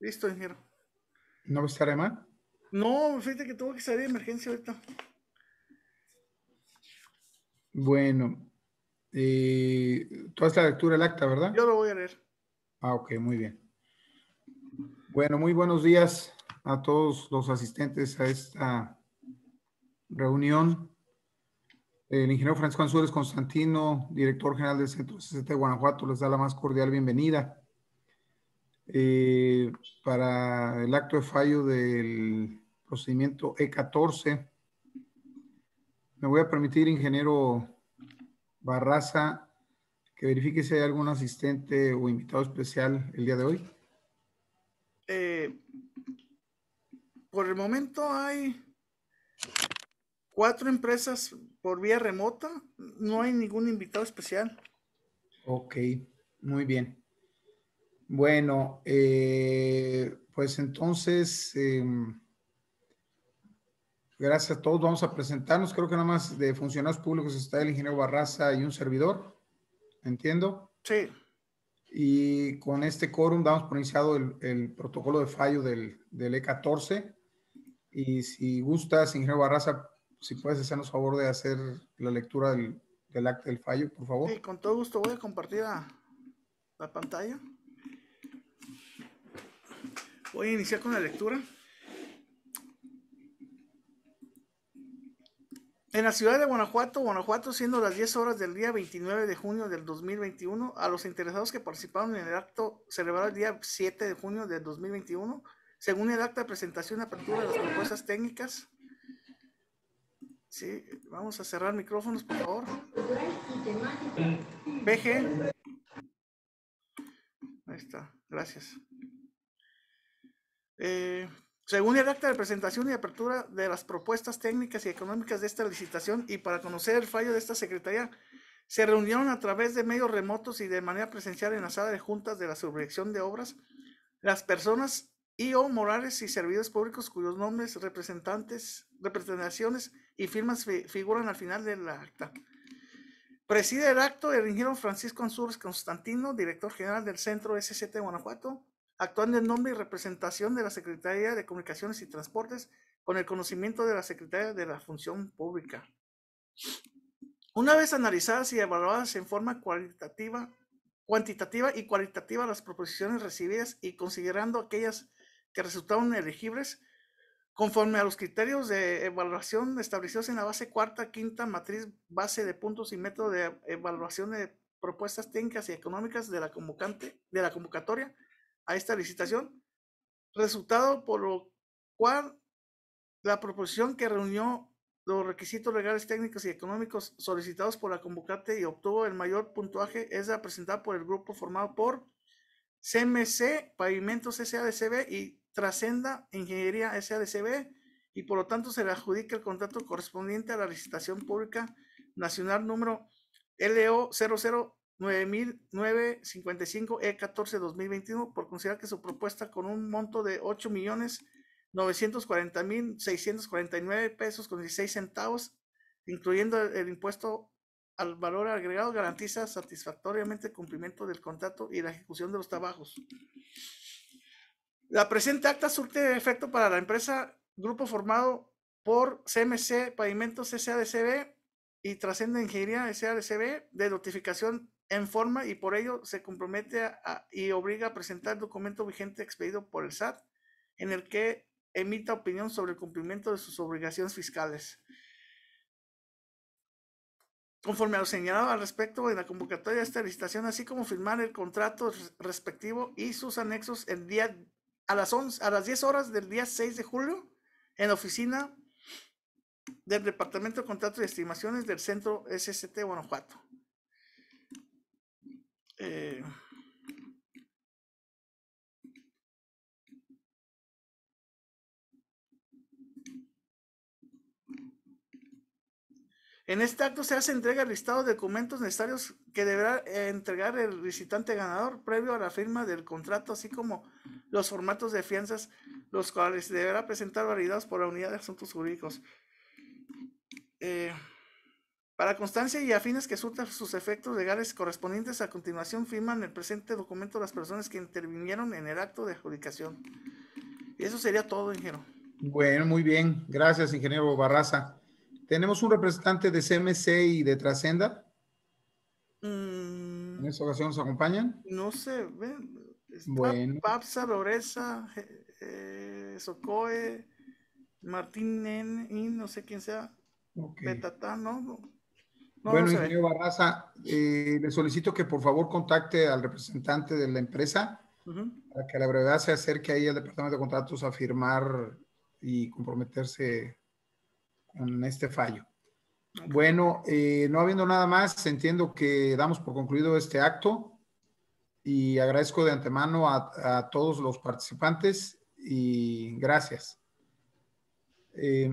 Listo, ingeniero. ¿No estaré mal? No, fíjate que tuvo que salir de emergencia ahorita. Bueno, toda tú haces la lectura del acta, ¿verdad? Yo lo voy a leer. Ah, ok, muy bien. Bueno, muy buenos días a todos los asistentes a esta reunión. El ingeniero Francisco Anzúrez Constantino, director general del Centro CCT de Guanajuato, les da la más cordial bienvenida eh, para el acto de fallo del procedimiento E14. Me voy a permitir, ingeniero Barraza, que verifique si hay algún asistente o invitado especial el día de hoy. Eh, por el momento hay cuatro empresas por vía remota. No hay ningún invitado especial. Ok, muy bien. Bueno, eh, pues entonces, em, gracias a todos. Vamos a presentarnos. Creo que nada más de funcionarios públicos está el ingeniero Barraza y un servidor. ¿Entiendo? Sí. Y con este quórum damos por iniciado el, protocolo de fallo del, del E14. Y si gustas, ingeniero Barraza, si puedes hacernos favor de hacer la lectura del, del acta del fallo, por favor. Sí, con todo gusto voy a compartir la pantalla. Voy a iniciar con la lectura. En la ciudad de Guanajuato, Guanajuato, siendo las 10 horas del día 29 de junio del 2021, a los interesados que participaron en el acto celebrado el día 7 de junio del 2021, según el acta de presentación y apertura de las propuestas técnicas. Sí, vamos a cerrar micrófonos, por favor. veje Ahí está, gracias. Eh, según el acta de presentación y apertura de las propuestas técnicas y económicas de esta licitación y para conocer el fallo de esta secretaría, se reunieron a través de medios remotos y de manera presencial en la sala de juntas de la subdirección de obras las personas y o morales y servidores públicos cuyos nombres, representantes, representaciones y firmas figuran al final del acta. Preside el acto el ingeniero Francisco Ansúrez Constantino, director general del Centro SCT de Guanajuato, actuando en nombre y representación de la Secretaría de Comunicaciones y Transportes con el conocimiento de la Secretaría de la Función Pública. Una vez analizadas y evaluadas en forma cualitativa, cuantitativa y cualitativa las proposiciones recibidas y considerando aquellas que resultaron elegibles, conforme a los criterios de evaluación establecidos en la base cuarta, quinta, matriz, base de puntos y método de evaluación de propuestas técnicas y económicas de la, convocante, de la convocatoria, a esta licitación, resultado por lo cual la proposición que reunió los requisitos legales, técnicos y económicos solicitados por la convocante y obtuvo el mayor puntuaje es la presentada por el grupo formado por CMC, Pavimentos SADCB y Trascenda Ingeniería SADCB y por lo tanto se le adjudica el contrato correspondiente a la licitación pública nacional número LO 00 9.955E14-2021 e por considerar que su propuesta con un monto de 8 millones pesos con 16 centavos, incluyendo el, impuesto al valor agregado, garantiza satisfactoriamente el cumplimiento del contrato y la ejecución de los trabajos. La presente acta surte de efecto para la empresa grupo formado por CMC Pavimentos SADCB y Trascende Ingeniería SADCB de notificación en forma y por ello se compromete a, y obliga a presentar el documento vigente expedido por el SAT en el que emita opinión sobre el cumplimiento de sus obligaciones fiscales. Conforme a lo señalado al respecto en la convocatoria de esta licitación, así como firmar el contrato respectivo y sus anexos el día a las, 11, a las 10 horas del día 6 de julio en la oficina del Departamento de Contratos y Estimaciones del Centro SST Guanajuato. Eh, en este acto se hace entrega el listado de documentos necesarios que deberá eh, entregar el visitante ganador previo a la firma del contrato, así como los formatos de fianzas, los cuales deberá presentar validados por la unidad de asuntos jurídicos. Eh, para constancia y afines que surtan sus efectos legales correspondientes, a continuación firman el presente documento las personas que intervinieron en el acto de adjudicación. Y Eso sería todo, ingeniero. Bueno, muy bien. Gracias, ingeniero Barraza. ¿Tenemos un representante de CMC y de Trascenda? Mm, ¿En esta ocasión nos acompañan? No sé. Ven, bueno. Papsa, Loresa, eh, Socoe, Martín N. y no sé quién sea. Okay. Betatán, ¿no? bueno, ingeniero Barraza, eh, le solicito que por favor contacte al representante de la empresa para que a la brevedad se acerque ahí al Departamento de Contratos a firmar y comprometerse con este fallo. Bueno, eh, no habiendo nada más, entiendo que damos por concluido este acto y agradezco de antemano a, todos los participantes y gracias. Eh,